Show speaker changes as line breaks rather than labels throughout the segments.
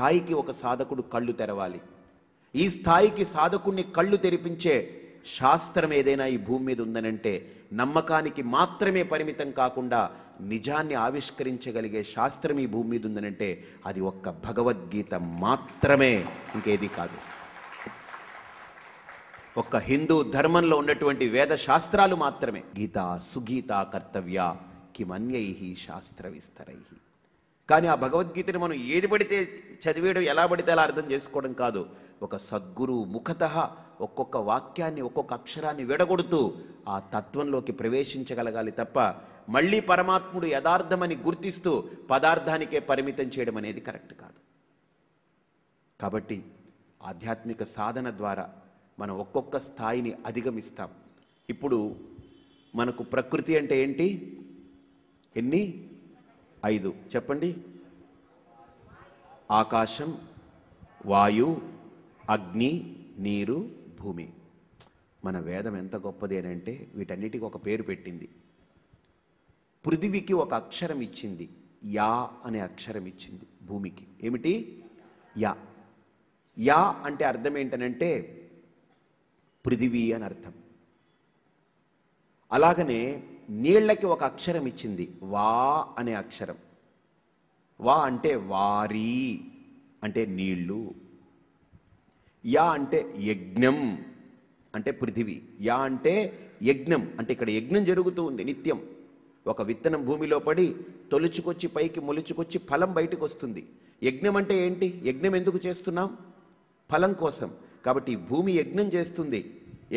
స్థాయికి ఒక సాధకుడు కళ్ళు తెరవాలి ఈ స్థాయికి సాధకుణ్ణి కళ్ళు తెరిపించే శాస్త్రం ఏదైనా ఈ భూమి మీద ఉందనంటే నమ్మకానికి మాత్రమే పరిమితం కాకుండా నిజాన్ని ఆవిష్కరించగలిగే శాస్త్రం ఈ భూమి మీద ఉందనంటే అది ఒక్క భగవద్గీత మాత్రమే ఇంకేది కాదు ఒక్క హిందూ ధర్మంలో ఉన్నటువంటి వేద శాస్త్రాలు మాత్రమే గీత సుగీత కర్తవ్య కిమన్యై శాస్త్ర విస్తరై కానీ ఆ భగవద్గీతని మనం ఏది పడితే చదివేయడం ఎలా పడితే అలా అర్థం చేసుకోవడం కాదు ఒక సద్గురు ముఖత ఒక్కొక్క వాక్యాన్ని ఒక్కొక్క అక్షరాన్ని విడగొడుతూ ఆ తత్వంలోకి ప్రవేశించగలగాలి తప్ప మళ్ళీ పరమాత్ముడు యథార్థమని గుర్తిస్తూ పదార్థానికే పరిమితం చేయడం అనేది కరెక్ట్ కాదు కాబట్టి ఆధ్యాత్మిక సాధన ద్వారా మనం ఒక్కొక్క స్థాయిని అధిగమిస్తాం ఇప్పుడు మనకు ప్రకృతి అంటే ఏంటి ఎన్ని ఐదు చెప్పండి ఆకాశం వాయు అగ్ని నీరు భూమి మన వేదం ఎంత గొప్పది అని అంటే వీటన్నిటికీ ఒక పేరు పెట్టింది పృథివికి ఒక అక్షరం ఇచ్చింది యా అనే అక్షరం ఇచ్చింది భూమికి ఏమిటి యా యా అంటే అర్థం ఏంటనంటే పృథివీ అని అర్థం అలాగనే నీళ్లకి ఒక అక్షరం ఇచ్చింది వా అనే అక్షరం వా అంటే వారి అంటే నీళ్ళు యా అంటే యజ్ఞం అంటే పృథివీ యా అంటే యజ్ఞం అంటే ఇక్కడ యజ్ఞం జరుగుతూ ఉంది నిత్యం ఒక విత్తనం భూమిలో పడి తొలుచుకొచ్చి పైకి మొలుచుకొచ్చి ఫలం బయటకు వస్తుంది యజ్ఞం అంటే ఏంటి యజ్ఞం ఎందుకు చేస్తున్నాం ఫలం కోసం కాబట్టి భూమి యజ్ఞం చేస్తుంది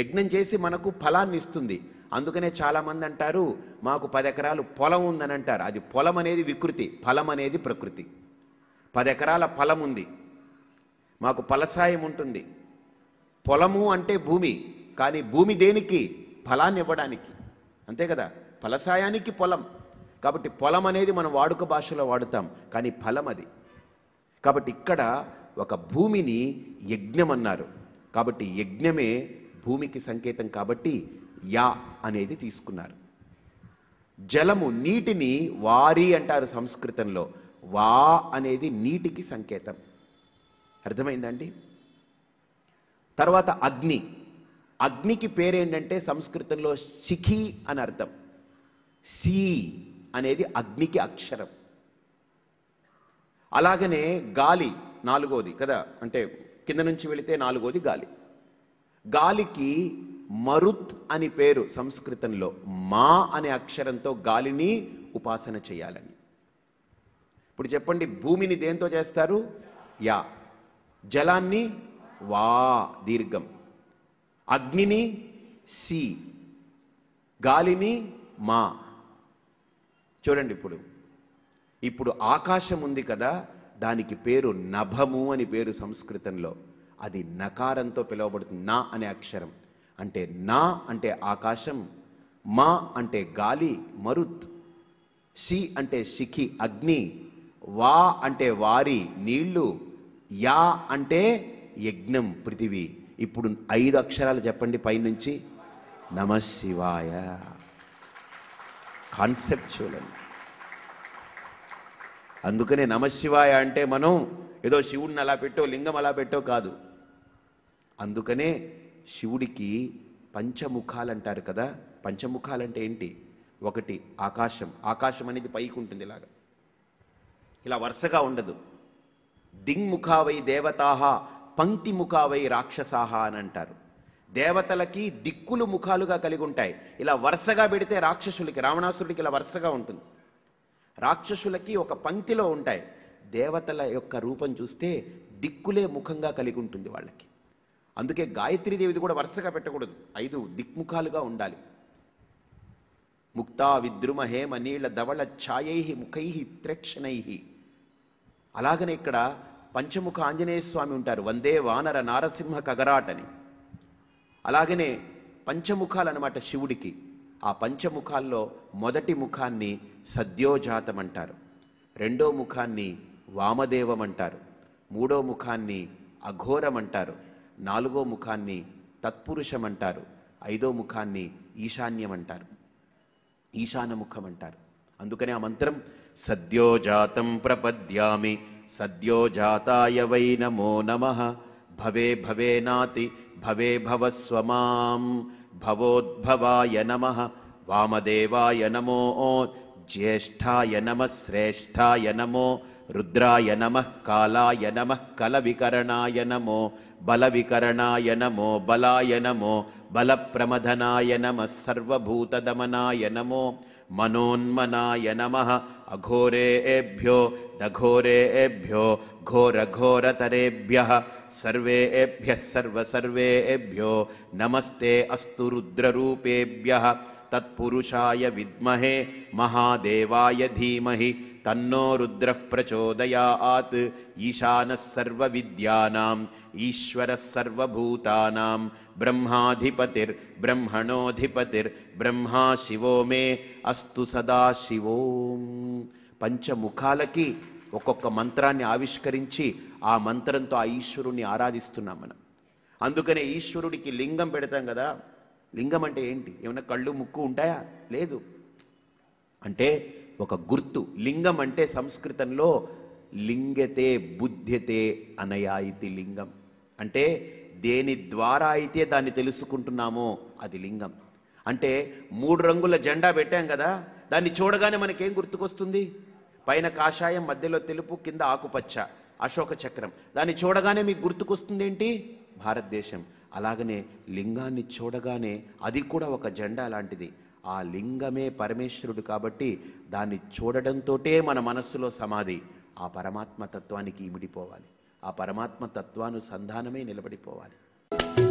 యజ్ఞం చేసి మనకు ఫలాన్ని ఇస్తుంది అందుకనే చాలామంది అంటారు మాకు పది ఎకరాలు పొలం ఉందని అంటారు అది పొలం అనేది వికృతి ఫలం అనేది ప్రకృతి పది ఎకరాల ఫలం ఉంది మాకు ఫలసాయం ఉంటుంది పొలము అంటే భూమి కానీ భూమి దేనికి ఫలాన్ని ఇవ్వడానికి అంతే కదా ఫలసాయానికి పొలం కాబట్టి పొలం అనేది మనం వాడుక భాషలో వాడుతాం కానీ ఫలం అది కాబట్టి ఇక్కడ ఒక భూమిని యజ్ఞం అన్నారు కాబట్టి యజ్ఞమే భూమికి సంకేతం కాబట్టి యా అనేది తీసుకున్నారు జలము నీటిని వారి అంటారు సంస్కృతంలో వా అనేది నీటికి సంకేతం అర్థమైందండి తర్వాత అగ్ని అగ్నికి పేరేంటంటే సంస్కృతంలో శిఖి అని అర్థం సి అనేది అగ్నికి అక్షరం అలాగనే గాలి నాలుగోది కదా అంటే కింద నుంచి వెళితే నాలుగోది గాలి గాలికి మరుత్ అని పేరు సంస్కృతంలో మా అనే అక్షరంతో గాలిని ఉపాసన చేయాలని ఇప్పుడు చెప్పండి భూమిని దేంతో చేస్తారు యా జలాన్ని వా దీర్ఘం అగ్నిని సి గాలిని మా చూడండి ఇప్పుడు ఇప్పుడు ఆకాశం ఉంది కదా దానికి పేరు నభము అని పేరు సంస్కృతంలో అది నకారంతో పిలువబడుతుంది నా అనే అక్షరం అంటే నా అంటే ఆకాశం మా అంటే గాలి మరుత్ సి అంటే శిఖి అగ్ని వా అంటే వారి నీళ్లు యా అంటే యజ్ఞం పృథివీ ఇప్పుడు ఐదు అక్షరాలు చెప్పండి పైనుంచి శివాయ కాన్సెప్ట్ చూడండి అందుకనే నమశివాయ అంటే మనం ఏదో శివుణ్ణి అలా పెట్టో లింగం అలా పెట్టో కాదు అందుకనే శివుడికి పంచముఖాలు అంటారు కదా పంచముఖాలు అంటే ఏంటి ఒకటి ఆకాశం ఆకాశం అనేది పైకి ఉంటుంది ఇలాగ ఇలా వరుసగా ఉండదు దింగ్ముఖావై దేవతాహ పంక్తిముఖావై రాక్షసాహ అని అంటారు దేవతలకి దిక్కులు ముఖాలుగా కలిగి ఉంటాయి ఇలా వరుసగా పెడితే రాక్షసులకి రావణాసురుడికి ఇలా వరుసగా ఉంటుంది రాక్షసులకి ఒక పంక్తిలో ఉంటాయి దేవతల యొక్క రూపం చూస్తే దిక్కులే ముఖంగా కలిగి ఉంటుంది వాళ్ళకి అందుకే దేవిది కూడా వరుసగా పెట్టకూడదు ఐదు దిక్ముఖాలుగా ఉండాలి ముక్తా విద్రుమహేమ నీళ్ల ధవళ ఛాయై ముఖై త్రక్షణై అలాగనే ఇక్కడ పంచముఖ ఆంజనేయ స్వామి ఉంటారు వందే వానర నారసింహ కగరాట్ అని అలాగనే పంచముఖాలన్నమాట శివుడికి ఆ పంచముఖాల్లో మొదటి ముఖాన్ని సద్యోజాతం అంటారు రెండో ముఖాన్ని వామదేవం అంటారు మూడో ముఖాన్ని అఘోరం అంటారు నాలుగో ముఖాన్ని తత్పురుషం అంటారు ఐదో ముఖాన్ని ఈశాన్యం అంటారు ఈశాన ముఖం అంటారు అందుకనే ఆ మంత్రం సద్యోజాతం ప్రపద్యామి సద్యోజాతాయ వై నమో నమ భవే భవే నాతి భవే భవస్వమాం భవోద్భవాయ నమ వామదేవాయ నమో ज्येष्ठाय नमः श्रेष्ठाय नमो रुद्राय नमः कालाय नमः कलविकरणाय नमो बलविकरणाय नमो बलाय नमो बलप्रमदनाय नमः सर्वभूतदमनाय नमो मनोन्मनाय नमः अघोरे एभ्यो दघोरे एभ्यो घोरघोरतरेभ्यः सर्वे एभ्यः एभ्यो नमस्ते अस्तु रुद्ररूपेभ्यः తత్పురుషాయ విద్మహే మహాదేవాయ ధీమహి తన్నో రుద్ర ప్రచోదయాత్ ఈశాన సర్వ విద్యానాం ఈశ్వర సర్వభూతానాం బ్రహ్మాధిపతిర్ బ్రహ్మణోధిపతిర్ బ్రహ్మా శివో మే అస్తు సదా శివోం పంచముఖాలకి ఒక్కొక్క మంత్రాన్ని ఆవిష్కరించి ఆ మంత్రంతో ఆ ఈశ్వరుణ్ణి ఆరాధిస్తున్నాం మనం అందుకనే ఈశ్వరుడికి లింగం పెడతాం కదా లింగం అంటే ఏంటి ఏమైనా కళ్ళు ముక్కు ఉంటాయా లేదు అంటే ఒక గుర్తు లింగం అంటే సంస్కృతంలో లింగతే బుద్ధ్యతే అనయా ఇది లింగం అంటే దేని ద్వారా అయితే దాన్ని తెలుసుకుంటున్నామో అది లింగం అంటే మూడు రంగుల జెండా పెట్టాం కదా దాన్ని చూడగానే మనకేం గుర్తుకొస్తుంది పైన కాషాయం మధ్యలో తెలుపు కింద ఆకుపచ్చ అశోక చక్రం దాన్ని చూడగానే మీకు గుర్తుకొస్తుంది ఏంటి భారతదేశం అలాగనే లింగాన్ని చూడగానే అది కూడా ఒక జెండా లాంటిది ఆ లింగమే పరమేశ్వరుడు కాబట్టి దాన్ని చూడడంతో మన మనస్సులో సమాధి ఆ పరమాత్మ తత్వానికి ఇమిడిపోవాలి ఆ పరమాత్మ తత్వానుసంధానమే నిలబడిపోవాలి